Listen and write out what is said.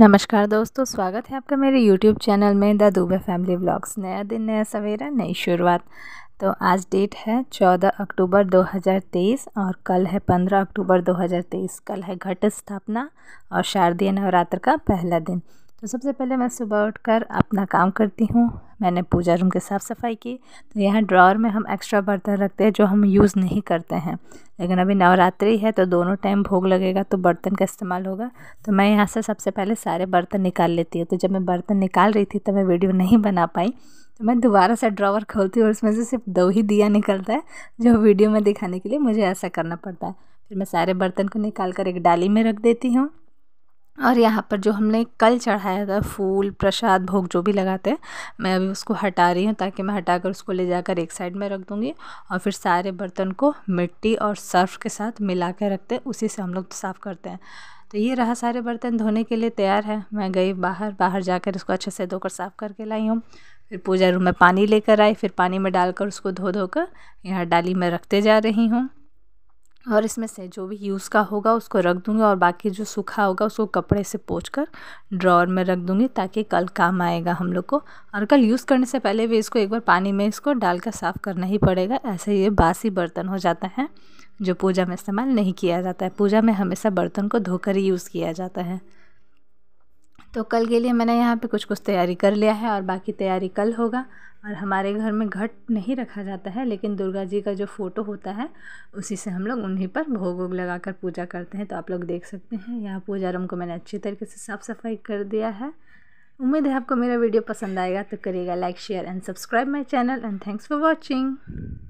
नमस्कार दोस्तों स्वागत है आपका मेरे YouTube चैनल में द दुबे फैमिली व्लॉग्स नया दिन नया सवेरा नई शुरुआत तो आज डेट है 14 अक्टूबर 2023 और कल है 15 अक्टूबर 2023 कल है घट स्थापना और शारदीय नवरात्र का पहला दिन तो सबसे पहले मैं सुबह उठकर अपना काम करती हूँ मैंने पूजा रूम की साफ़ सफाई की तो यहाँ ड्रॉर में हम एक्स्ट्रा बर्तन रखते हैं जो हम यूज़ नहीं करते हैं लेकिन अभी नवरात्रि है तो दोनों टाइम भोग लगेगा तो बर्तन का इस्तेमाल होगा तो मैं यहाँ से सबसे पहले सारे बर्तन निकाल लेती हूँ तो जब मैं बर्तन निकाल रही थी तो मैं वीडियो नहीं बना पाई तो मैं दोबारा से ड्रॉवर खोलती हूँ और उसमें से सिर्फ दो ही दिया निकलता है जो वीडियो में दिखाने के लिए मुझे ऐसा करना पड़ता है फिर मैं सारे बर्तन को निकाल कर एक डाली में रख देती हूँ और यहाँ पर जो हमने कल चढ़ाया था फूल प्रसाद भोग जो भी लगाते हैं मैं अभी उसको हटा रही हूँ ताकि मैं हटा कर उसको ले जाकर एक साइड में रख दूँगी और फिर सारे बर्तन को मिट्टी और सर्फ के साथ मिला के रखते हैं उसी से हम लोग तो साफ़ करते हैं तो ये रहा सारे बर्तन धोने के लिए तैयार है मैं गई बाहर बाहर जाकर उसको अच्छे से धोकर साफ़ करके लाई हूँ फिर पूजा रूम में पानी लेकर आई फिर पानी में डालकर उसको धो धोकर यहाँ डाली में रखते जा रही हूँ और इसमें से जो भी यूज़ का होगा उसको रख दूँगी और बाकी जो सूखा होगा उसको कपड़े से पोछ कर ड्रॉर में रख दूँगी ताकि कल काम आएगा हम लोग को और कल यूज़ करने से पहले भी इसको एक बार पानी में इसको डाल कर साफ़ करना ही पड़ेगा ऐसे ये बासी बर्तन हो जाता है जो पूजा में इस्तेमाल नहीं किया जाता है पूजा में हमेशा बर्तन को धोकर ही यूज़ किया जाता है तो कल के लिए मैंने यहाँ पे कुछ कुछ तैयारी कर लिया है और बाकी तैयारी कल होगा और हमारे घर में घट नहीं रखा जाता है लेकिन दुर्गा जी का जो फ़ोटो होता है उसी से हम लोग उन्हीं पर भोग वोग लगा कर पूजा करते हैं तो आप लोग देख सकते हैं यहाँ पूजा रूम को मैंने अच्छी तरीके से साफ़ सफाई कर दिया है उम्मीद है आपको मेरा वीडियो पसंद आएगा तो करिएगा like share and subscribe my channel and thanks for watching